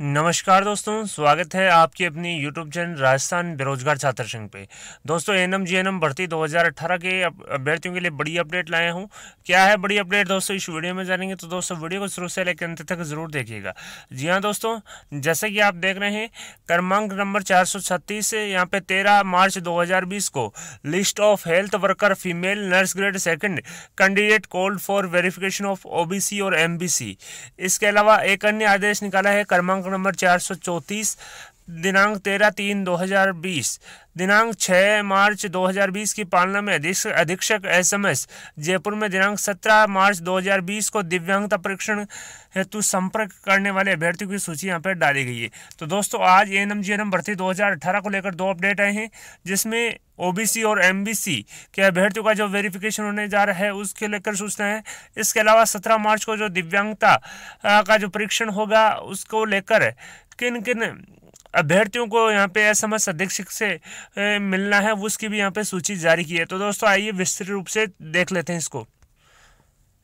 नमस्कार दोस्तों स्वागत है आपकी अपनी यूट्यूब चैनल राजस्थान बेरोजगार छात्र संघ पे दोस्तों एन एन एम भर्ती 2018 के अभ्यर्थियों के लिए बड़ी अपडेट लाया हूँ क्या है बड़ी अपडेट दोस्तों इस वीडियो में जानेंगे तो दोस्तों वीडियो को शुरू से लेकर अंत तक जरूर देखिएगा जी हाँ दोस्तों जैसे कि आप देख रहे हैं क्रमांक नंबर चार सौ छत्तीस यहाँ पे तेरह मार्च दो को list of health worker female nurse grade second candidate called for verification of O और एम इसके अलावा एक अन्य आदेश निकाला है क्रमांक नंबर चार सौ चौंतीस दिनांक तेरह तीन 2020 दिनांक 6 मार्च 2020 की पालना में अधीक्षक एसएमएस जयपुर में दिनांक 17 मार्च 2020 को दिव्यांगता परीक्षण हेतु संपर्क करने वाले अभ्यर्थियों की सूची यहाँ पर डाली गई है तो दोस्तों आज N M G N M भर्ती 2018 को लेकर दो अपडेट आए हैं जिसमें ओबीसी और एमबीसी के अभ्यर्थियों का जो वेरिफिकेशन होने जा रहा है उसके लेकर सूचना है इसके अलावा सत्रह मार्च को जो दिव्यांगता का जो परीक्षण होगा उसको लेकर किन किन अभ्यर्थियों को यहाँ पे एस एम एस अधीक्षक से मिलना है उसकी भी यहाँ पे सूची जारी की है तो दोस्तों आइए विस्तृत रूप से देख लेते हैं इसको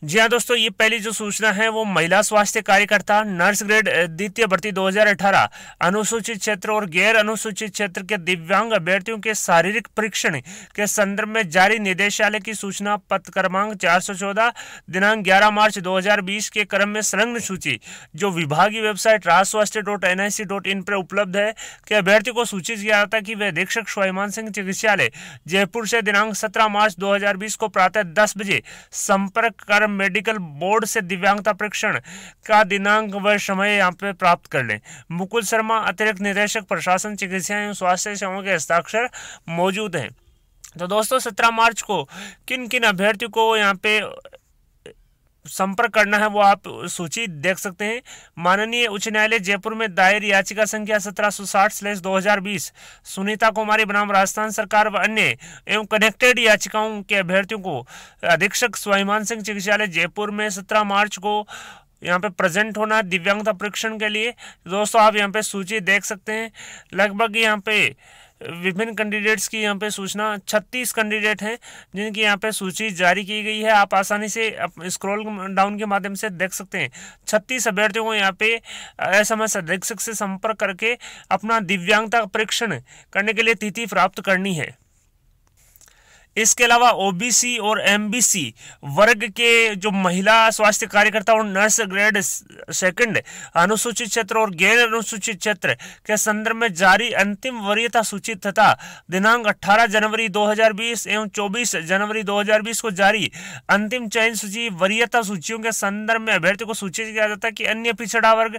जी हाँ दोस्तों ये पहली जो सूचना है वो महिला स्वास्थ्य कार्यकर्ता नर्स ग्रेड द्वितीय भर्ती 2018 अनुसूचित क्षेत्र और गैर अनुसूचित क्षेत्र के दिव्यांग अभ्यर्थियों के शारीरिक परीक्षण के संदर्भ में जारी निदेशालय की सूचना पत्र क्रमांक 414 दिनांक 11 मार्च 2020 के क्रम में संलग्न सूची जो विभागीय वेबसाइट राजस्वास्थ्य dot N I C dot in पर उपलब्ध है के अभ्यर्थी को सूचित किया जाता है कि वे अधीक्षक स्वाभिमान सिंह चिकित्सालय जयपुर से दिनांक सत्रह मार्च दो को प्रातः दस बजे संपर्क कर्म मेडिकल बोर्ड से दिव्यांगता परीक्षण का दिनांक व समय यहाँ पे प्राप्त कर लें मुकुल शर्मा अतिरिक्त निदेशक प्रशासन चिकित्सा एवं स्वास्थ्य सेवाओं के हस्ताक्षर मौजूद हैं तो दोस्तों सत्रह मार्च को किन किन अभ्यर्थियों को यहाँ पे संपर्क करना है वो आप सूची देख सकते हैं माननीय उच्च न्यायालय जयपुर में दायर याचिका संख्या सत्रह सौ साठ स्लेश दो हजार बीस सुनीता कुमारी बनाम राजस्थान सरकार व अन्य एवं कनेक्टेड याचिकाओं के अभ्यर्थियों को अधीक्षक स्वाभिमान सिंह चिकित्सालय जयपुर में सत्रह मार्च को यहाँ पे प्रेजेंट होना है दिव्यांगता परीक्षण के लिए दोस्तों आप यहाँ पे सूची देख सकते हैं लगभग यहाँ पे विभिन्न कैंडिडेट्स की यहाँ पे सूचना छत्तीस कैंडिडेट हैं जिनकी यहाँ पे सूची जारी की गई है आप आसानी से स्क्रॉल डाउन के माध्यम से देख सकते हैं छत्तीस अभ्यर्थियों को यहाँ पे एस एम एस अधीक्षक से संपर्क करके अपना दिव्यांगता परीक्षण करने के लिए तिथि प्राप्त करनी है इसके अलावा ओबीसी और एमबीसी वर्ग के जो महिला स्वास्थ्य कार्यकर्ता और नर्स ग्रेड सेकंड अनुसूचित क्षेत्र और गैर अनुसूचित क्षेत्र के संदर्भ में जारी अंतिम वरीयता सूची तथा दिनांक 18 जनवरी 2020 एवं 24 जनवरी 2020 को जारी अंतिम चयन सूची वरीयता सूचियों के संदर्भ में अभ्यर्थियों को सूचित किया जाता है कि अन्य पिछड़ा वर्ग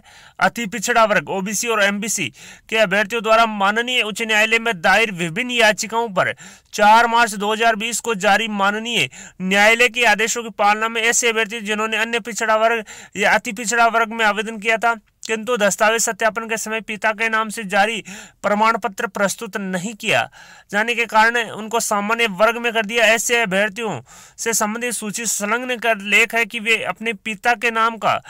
अति पिछड़ा वर्ग ओबीसी और एमबीसी के अभ्यर्थियों द्वारा माननीय उच्च न्यायालय में दायर विभिन्न याचिकाओं पर 4 मार्च 2020 को जारी माननीय न्यायालय के आदेशों की पालना में ऐसे अभ्यर्थी जिन्होंने अन्य पिछड़ा वर्ग या अति पिछड़ा वर्ग में आवेदन किया था किंतु दस्तावेज सत्यापन के समय पिता के नाम से जारी प्रमाण पत्र प्रस्तुत नहीं किया जाने के कारण उनको सामान्य वर्ग में कर दिया ऐसे अभ्यर्थियों से संबंधित सूची संलग्न कर लेख है कि वे अपने पिता के नाम का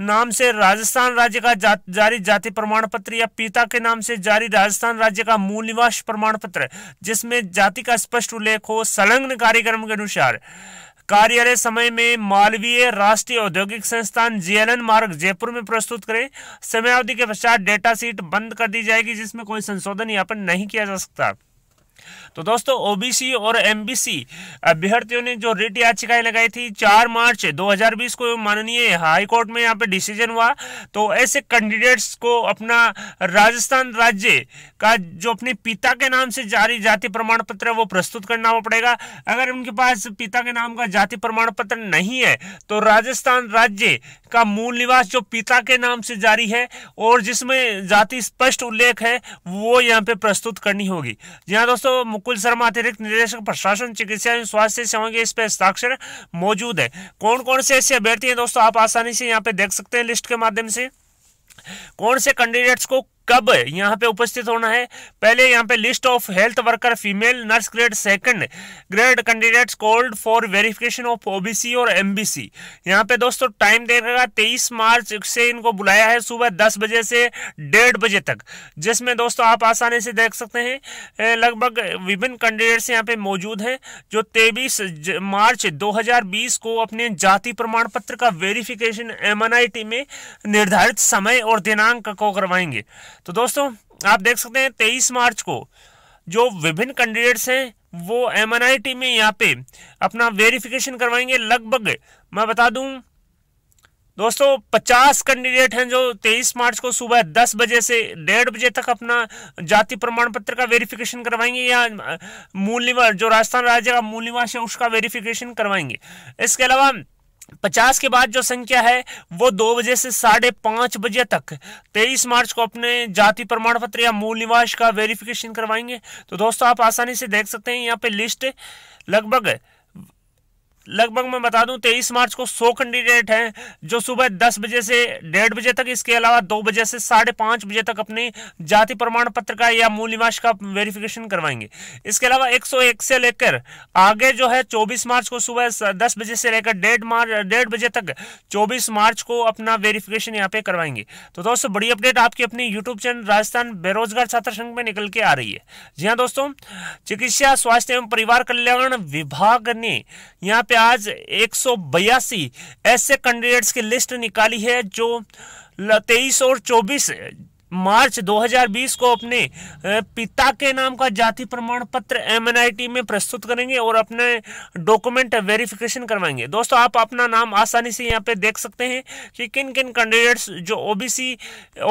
नाम से राजस्थान राज्य का जा, जारी जाति प्रमाण पत्र या पिता के नाम से जारी राजस्थान राज्य का मूल निवास प्रमाण पत्र जिसमें जाति का स्पष्ट उल्लेख हो संलग्न कार्यक्रम के अनुसार कार्यालय समय में मालवीय राष्ट्रीय औद्योगिक संस्थान जेएलएन मार्ग जयपुर में प्रस्तुत करें समयावधि के पश्चात डेटा सीट बंद कर दी जाएगी जिसमें कोई संशोधन यापन नहीं किया जा सकता तो दोस्तों ओबीसी और एमबीसी अभ्यर्थियों ने जो रिट याचिकाएं लगाई थी चार मार्च 2020 को माननीय कोर्ट में यहाँ पे डिसीजन हुआ तो ऐसे कैंडिडेट्स को अपना राजस्थान राज्य का जो अपने पिता के नाम से जारी जाति प्रमाण पत्र वो प्रस्तुत करना पड़ेगा अगर उनके पास पिता के नाम का जाति प्रमाण पत्र नहीं है तो राजस्थान राज्य का मूल निवास जो पिता के नाम से जारी है और जिसमें जाति स्पष्ट उल्लेख है वो यहाँ पे प्रस्तुत करनी होगी जी हाँ दोस्तों मुकुल शर्मा अतिरिक्त निदेशक प्रशासन चिकित्सा एवं स्वास्थ्य सेवाओं के इस पे हस्ताक्षर मौजूद है कौन कौन से ऐसे अभ्यर्थी हैं दोस्तों आप आसानी से यहाँ पे देख सकते हैं लिस्ट के माध्यम से कौन से कैंडिडेट्स को कब यहाँ पे उपस्थित होना है पहले यहाँ पे list of health worker female nurse grade second grade candidates called for verification of OBC और एमबीसी यहाँ पे दोस्तों टाइम देगा तेईस मार्च से इनको बुलाया है सुबह दस बजे से डेढ़ बजे तक जिसमें दोस्तों आप आसानी से देख सकते हैं लगभग विभिन्न कैंडिडेट्स यहाँ पे मौजूद हैं जो तेईस मार्च दो को अपने जाति प्रमाण पत्र का वेरिफिकेशन एम में निर्धारित समय और दिनांक को करवाएंगे तो दोस्तों आप देख सकते हैं तेईस मार्च को जो विभिन्न कैंडिडेट्स हैं वो एम में यहाँ पे अपना वेरिफिकेशन करवाएंगे लगभग मैं बता दूं दोस्तों 50 कैंडिडेट हैं जो 23 मार्च को सुबह 10 बजे से डेढ़ बजे तक अपना जाति प्रमाण पत्र का वेरिफिकेशन करवाएंगे या मूल निवास जो राजस्थान राज्य का मूल निवास है उसका वेरिफिकेशन करवाएंगे इसके अलावा पचास के बाद जो संख्या है वो दो बजे से साढ़े पांच बजे तक तेईस मार्च को अपने जाति प्रमाण पत्र या मूल निवास का वेरिफिकेशन करवाएंगे तो दोस्तों आप आसानी से देख सकते हैं यहाँ पे लिस्ट लगभग लगभग मैं बता दूं तेईस मार्च को सौ कैंडिडेट हैं जो सुबह दस बजे से डेढ़ बजे तक इसके अलावा दो बजे से साढ़े पाँच बजे तक अपनी जाति प्रमाण पत्र का या मूल निवास का वेरिफिकेशन करवाएंगे इसके अलावा एक सौ एक से लेकर आगे जो है चौबीस मार्च को सुबह दस बजे से लेकर डेढ़ मार्च डेढ़ बजे तक चौबीस मार्च को अपना वेरिफिकेशन यहाँ पे करवाएंगे तो दोस्तों बड़ी अपडेट आपकी अपनी यूट्यूब चैनल राजस्थान बेरोजगार छात्र संघ में निकल के आ रही है जी हाँ दोस्तों चिकित्सा स्वास्थ्य एवं परिवार कल्याण विभाग ने यहाँ पे आज एक ऐसे कैंडिडेट्स की लिस्ट निकाली है जो तेईस और चौबीस मार्च 2020 को अपने पिता के नाम का जाति प्रमाण पत्र एम में प्रस्तुत करेंगे और अपने डॉक्यूमेंट वेरिफिकेशन करवाएंगे दोस्तों आप अपना नाम आसानी से यहाँ पे देख सकते हैं कि किन किन कैंडिडेट्स जो ओबीसी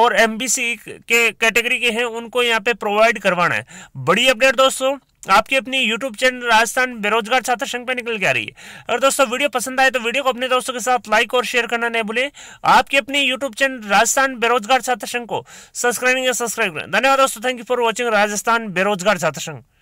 और एमबीसी के कैटेगरी के हैं उनको यहाँ पे प्रोवाइड करवाना है बड़ी अपडेट दोस्तों आपकी अपनी यूट्यूब चैनल राजस्थान बेरोजगार छात्र संघ पे निकल के आ रही है अगर दोस्तों वीडियो पसंद आए तो वीडियो को अपने दोस्तों के साथ लाइक और शेयर करना नहीं भूले आपकी अपनी यूट्यूब चैनल राजस्थान बेरोजगार छात्र संघ को सब्सक्राइब सब्सक्राइब करें धन्यवाद दोस्तों thank you for watching Rajasthan बेरोजगार छात्र संघ